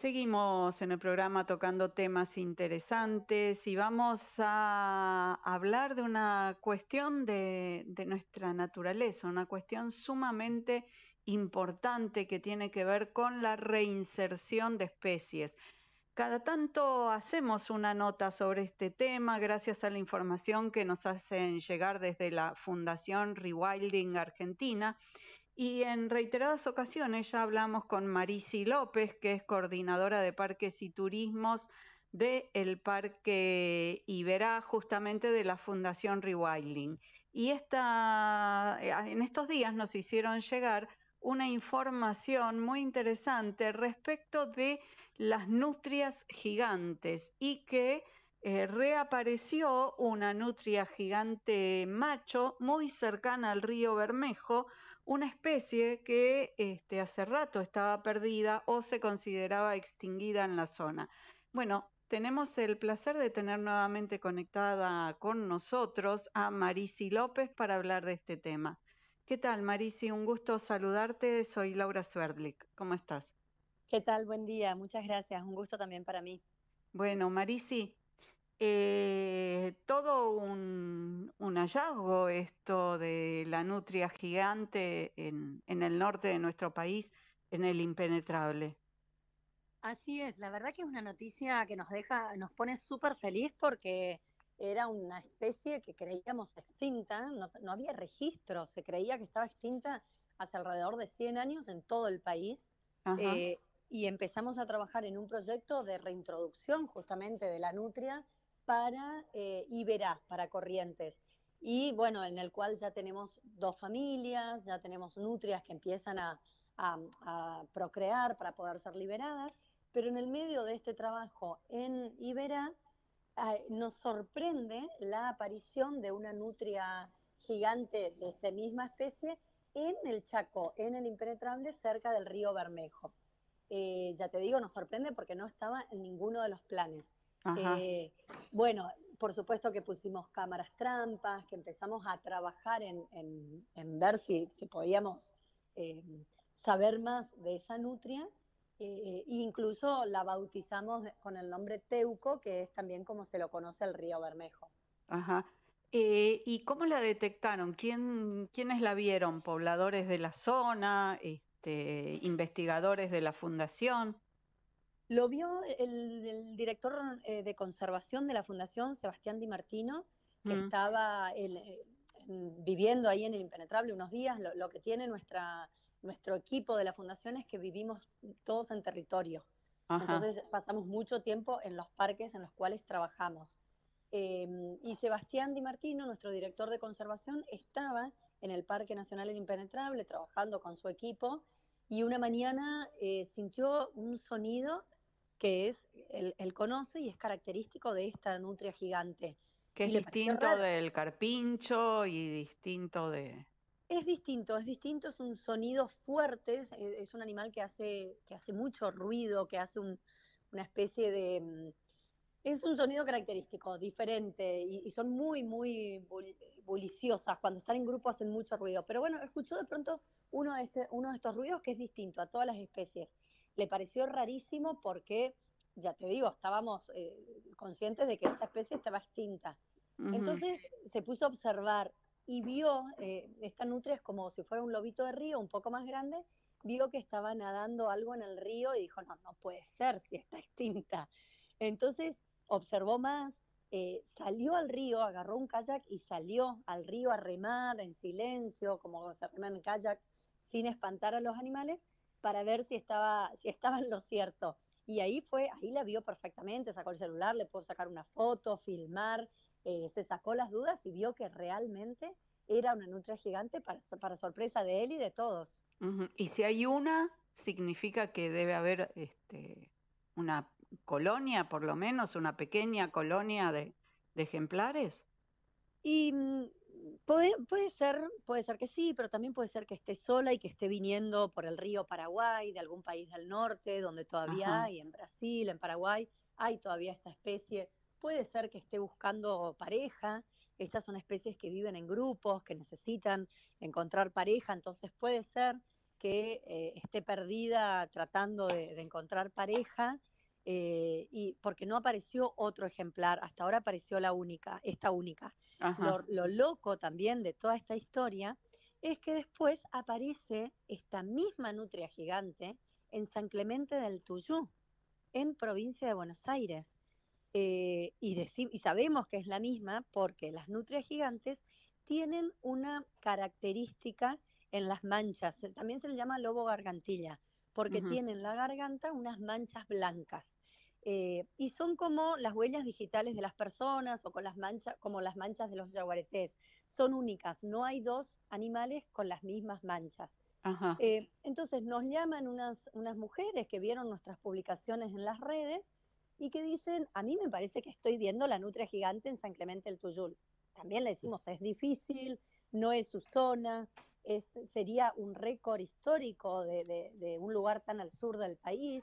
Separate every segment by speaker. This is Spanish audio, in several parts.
Speaker 1: Seguimos en el programa tocando temas interesantes y vamos a hablar de una cuestión de, nuestra naturaleza, una cuestión sumamente importante que tiene que ver con la reinserción de especies. Cada tanto hacemos una nota sobre este tema gracias a la información que nos hacen llegar desde la Fundación Rewilding Argentina y en reiteradas ocasiones ya hablamos con Marisi López, que es coordinadora de parques y turismos del Parque Iberá, justamente de la Fundación Rewilding. Y esta, eh, en estos días nos hicieron llegar una información muy interesante respecto de las nutrias gigantes y que eh, reapareció una nutria gigante macho muy cercana al río Bermejo, una especie que este, hace rato estaba perdida o se consideraba extinguida en la zona. Bueno, tenemos el placer de tener nuevamente conectada con nosotros a Marisi López para hablar de este tema. ¿Qué tal, Marisi? Un gusto saludarte. Soy Laura Sverdlik. ¿Cómo estás?
Speaker 2: ¿Qué tal? Buen día. Muchas gracias. Un gusto también para mí.
Speaker 1: Bueno, Marisi,
Speaker 2: eh,
Speaker 1: todo un, hallazgo esto de la nutria gigante en, el norte de nuestro país, en el impenetrable.
Speaker 2: Así es, la verdad que es una noticia que nos deja, nos pone súper feliz porque era una especie que creíamos extinta, no, había registro, se creía que estaba extinta hace alrededor de 100 años en todo el país. Eh, y empezamos a trabajar en un proyecto de reintroducción justamente de la nutria para eh, Iberá, para Corrientes. Y bueno, en el cual ya tenemos dos familias, ya tenemos nutrias que empiezan a, procrear para poder ser liberadas, pero en el medio de este trabajo en Iberá nos sorprende la aparición de una nutria gigante de esta misma especie en el Chaco, en el impenetrable, cerca del río Bermejo. Eh, ya te digo, nos sorprende porque no estaba en ninguno de los planes. Eh, bueno, por supuesto que pusimos cámaras trampas, que empezamos a trabajar en, ver si, si podíamos eh, saber más de esa nutria. Eh, e incluso la bautizamos con el nombre Teuco, que es también como se lo conoce el río Bermejo.
Speaker 1: Ajá. Eh, ¿Y cómo la detectaron? ¿Quién, ¿Quiénes la vieron? ¿Pobladores de la zona? Este, ¿Investigadores de la fundación?
Speaker 2: Lo vio el, director eh, de conservación de la Fundación, Sebastián Di Martino, que mm. estaba eh, viviendo ahí en el Impenetrable unos días. Lo, que tiene nuestra, nuestro equipo de la Fundación es que vivimos todos en territorio. Entonces pasamos mucho tiempo en los parques en los cuales trabajamos. Em, y Sebastián Di Martino, nuestro director de conservación, estaba en el Parque Nacional El Impenetrable trabajando con su equipo y una mañana eh, sintió un sonido que es el, conoce y es característico de esta nutria gigante. Que es distinto
Speaker 1: del carpincho y distinto de...
Speaker 2: Es distinto, es distinto, es un sonido fuerte, es, un animal que hace, que hace mucho ruido, que hace una especie de... Mm, es un sonido característico, diferente, y, son muy, muy bulliciosas. Cuando están en grupo hacen mucho ruido. Pero bueno, escuchó de pronto uno de, este, uno de estos ruidos que es distinto a todas las especies le pareció rarísimo porque, ya te digo, estábamos eh, conscientes de que esta especie estaba extinta. Entonces se puso a observar y vio, eh, esta nutria es como si fuera un lobito de río, un poco más grande, vio que estaba nadando algo en el río y dijo, no, no puede ser si está extinta. Entonces observó más, eh, salió al río, agarró un kayak y salió al río a remar en silencio, como se rema en kayak, sin espantar a los animales, para ver si estaba, si en lo cierto. Y ahí fue, ahí la vio perfectamente, sacó el celular, le pudo sacar una foto, filmar, eh, se sacó las dudas y vio que realmente era una nutria gigante para, sorpresa de él y de todos.
Speaker 1: Y si hay una, significa que debe haber este, una colonia, por lo menos, una pequeña colonia de, de
Speaker 2: ejemplares. Y mm, Puede, ser, puede ser que sí, pero también puede ser que esté sola y que esté viniendo por el río Paraguay, de algún país del norte, donde todavía hay, en Brasil, en Paraguay, hay todavía esta especie. Puede ser que esté buscando pareja. Estas son especies que viven en grupos, que necesitan encontrar pareja, entonces puede ser que eh, esté perdida tratando de, encontrar pareja. Eh, y porque no apareció otro ejemplar, hasta ahora apareció la única, esta única. Lo, loco también de toda esta historia es que después aparece esta misma nutria gigante en San Clemente del Tuyú, en provincia de Buenos Aires. Eh, y, sabemos que es la misma porque las nutrias gigantes tienen una característica en las manchas, también se le llama lobo gargantilla, porque en tienen la garganta unas manchas blancas. Eh, y son como las huellas digitales de las personas o con las manchas, como las manchas de los yaguaretés. Son únicas, no hay dos animales con las mismas manchas. Eh, entonces nos llaman unas, mujeres que vieron nuestras publicaciones en las redes y que dicen, a mí me parece que estoy viendo la nutria gigante en San Clemente del Tuyul. También le decimos, es difícil, no es su zona, sería un récord histórico de un lugar tan al sur del país.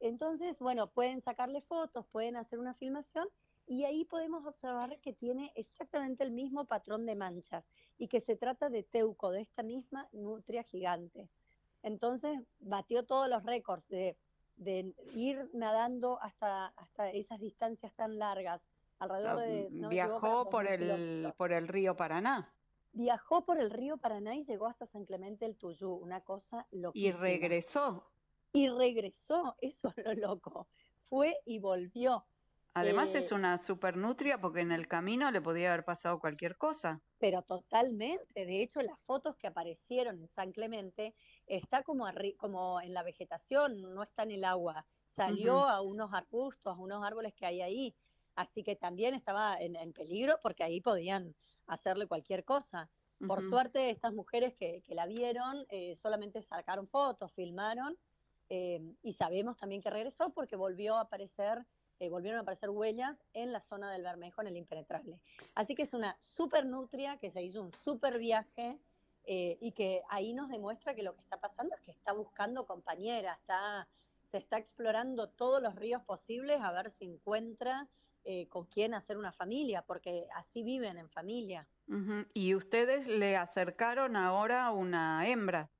Speaker 2: Entonces, bueno, pueden sacarle fotos, pueden hacer una filmación y ahí podemos observar que tiene exactamente el mismo patrón de manchas y que se trata de teuco, de esta misma nutria gigante. Entonces batió todos los récords de, ir nadando hasta, hasta esas distancias tan largas. Alrededor de, viajó por el,
Speaker 1: por el río Paraná.
Speaker 2: Viajó por el río Paraná y llegó hasta San Clemente del Tuyú, una cosa loca. Y
Speaker 1: regresó
Speaker 2: y regresó, eso es lo loco, fue y volvió. Además eh, es
Speaker 1: una supernutria porque en el camino le podía haber pasado cualquier cosa.
Speaker 2: Pero totalmente, de hecho las fotos que aparecieron en San Clemente está como, en la vegetación, no está en el agua, salió a unos arbustos, a unos árboles que hay ahí, así que también estaba en, peligro porque ahí podían hacerle cualquier cosa. Por suerte, estas mujeres que, la vieron eh, solamente sacaron fotos, filmaron eh, y sabemos también que regresó porque volvió a aparecer, eh, volvieron a aparecer huellas en la zona del Bermejo, en el impenetrable. Así que es una super nutria que se hizo un super viaje eh, y que ahí nos demuestra que lo que está pasando es que está buscando compañeras. está, se está explorando todos los ríos posibles a ver si encuentra con quién hacer una familia, porque así viven en familia.
Speaker 1: Y ustedes le acercaron ahora una
Speaker 2: hembra.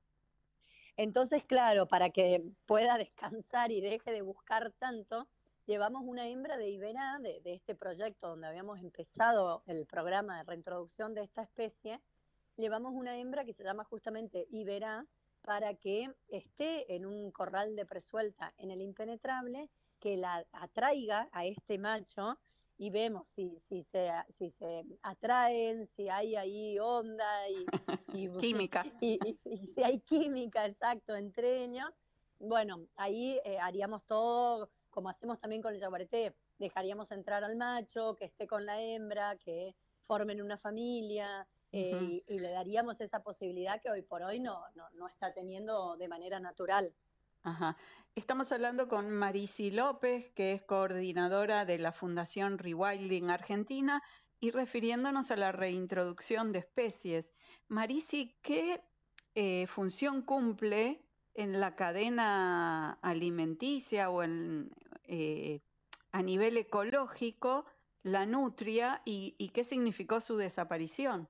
Speaker 2: Entonces, claro, para que pueda descansar y deje de buscar tanto, llevamos una hembra de Ibera, de, este proyecto donde habíamos empezado el programa de reintroducción de esta especie, llevamos una hembra que se llama justamente Ibera para que esté en un corral de presuelta en el impenetrable, que la atraiga a este macho y vemos si, si, se, si se atraen, si hay ahí onda y, química. Y, si hay química, exacto, entre ellos. Bueno, ahí eh, haríamos todo como hacemos también con el yaguareté. Dejaríamos entrar al macho, que esté con la hembra, que formen una familia. Eh, y, le daríamos esa posibilidad que hoy por hoy no, no está teniendo de manera natural. Estamos hablando con
Speaker 1: Marisi López, que es coordinadora de la Fundación Rewilding Argentina, y refiriéndonos a la reintroducción de especies. Marisi, ¿qué eh, función cumple en la cadena alimenticia o en, eh, a nivel ecológico la nutria y, qué significó su desaparición?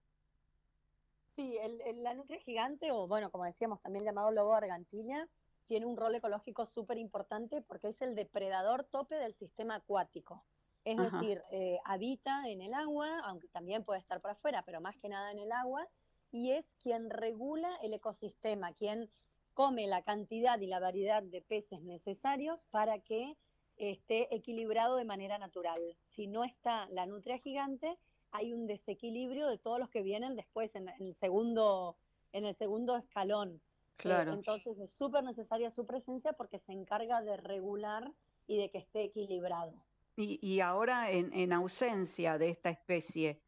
Speaker 2: Sí, la nutria gigante, o bueno, como decíamos, también llamado lobo gargantilla tiene un rol ecológico súper importante porque es el depredador tope del sistema acuático. Es decir, eh, habita en el agua, aunque también puede estar por afuera, pero más que nada en el agua, y es quien regula el ecosistema, quien come la cantidad y la variedad de peces necesarios para que esté equilibrado de manera natural. Si no está la nutria gigante, hay un desequilibrio de todos los que vienen después el, segundo, en el segundo escalón, eh, entonces es súper necesaria su presencia porque se encarga de regular y de que esté equilibrado.
Speaker 1: Y, ahora, en, ausencia de esta especie,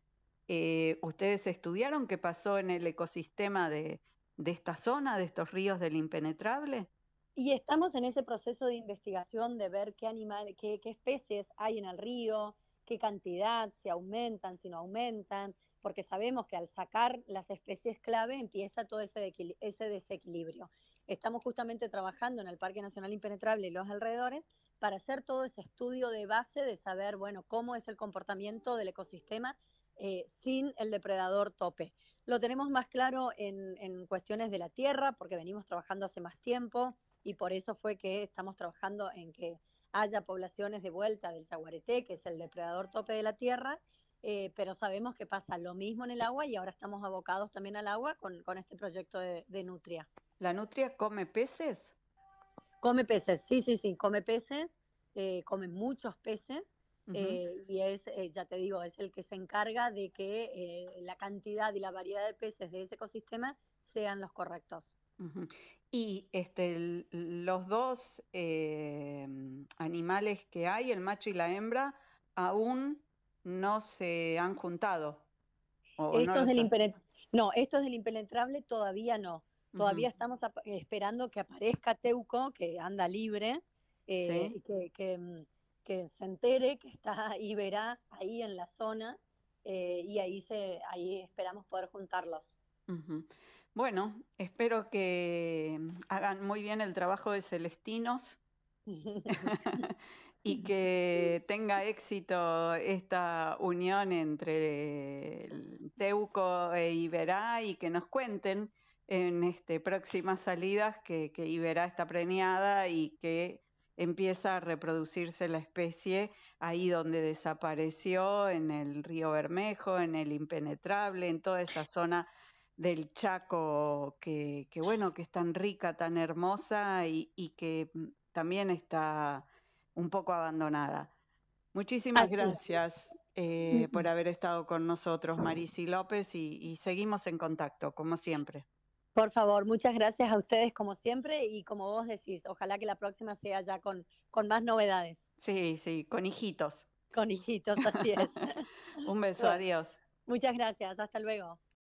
Speaker 1: eh, ¿ustedes estudiaron qué pasó en el ecosistema de, esta zona, de estos ríos del impenetrable?
Speaker 2: Y estamos en ese proceso de investigación de ver qué animal, qué, qué especies hay en el río, qué cantidad, si aumentan, si no aumentan, porque sabemos que al sacar las especies clave empieza todo ese, desequilibrio. Estamos justamente trabajando en el Parque Nacional Impenetrable y los alrededores para hacer todo ese estudio de base de saber, bueno, cómo es el comportamiento del ecosistema eh, sin el depredador tope. Lo tenemos más claro en, cuestiones de la tierra, porque venimos trabajando hace más tiempo y por eso fue que estamos trabajando en que haya poblaciones de vuelta del jaguareté, que es el depredador tope de la tierra, eh, pero sabemos que pasa lo mismo en el agua y ahora estamos abocados también al agua con, este proyecto de, Nutria.
Speaker 1: ¿La Nutria come peces?
Speaker 2: Come peces, sí, sí, sí, come peces, eh, come muchos peces. Eh, y es, ya te digo, es el que se encarga de que la cantidad y la variedad de peces de ese ecosistema sean los correctos.
Speaker 1: Y este, los dos animales que hay, el macho y la hembra, aún no se
Speaker 2: han juntado. no, esto es estos del impenetrable todavía no. Todavía estamos esperando que aparezca Teuco, que anda libre, eh, mm, que, se entere que está Iberá ahí en la zona eh, y ahí, se, ahí esperamos poder juntarlos.
Speaker 1: Bueno, espero que mm, hagan muy bien el trabajo de Celestinos y que tenga éxito esta unión entre Teuco e Iberá y que nos cuenten en este, próximas salidas que, Iberá está premiada y que empieza a reproducirse la especie ahí donde desapareció, en el río Bermejo, en el impenetrable, en toda esa zona del Chaco que, que bueno, que es tan rica, tan hermosa y que también está un poco abandonada. Muchísimas gracias eh, por haber estado con nosotros, Marisi López, y, seguimos en contacto, como siempre.
Speaker 2: Por favor, muchas gracias a ustedes como siempre y como vos decís, ojalá que la próxima sea ya con, con más novedades. Sí, sí, con hijitos. Con hijitos, así es. Un beso, adiós. Muchas gracias, hasta luego.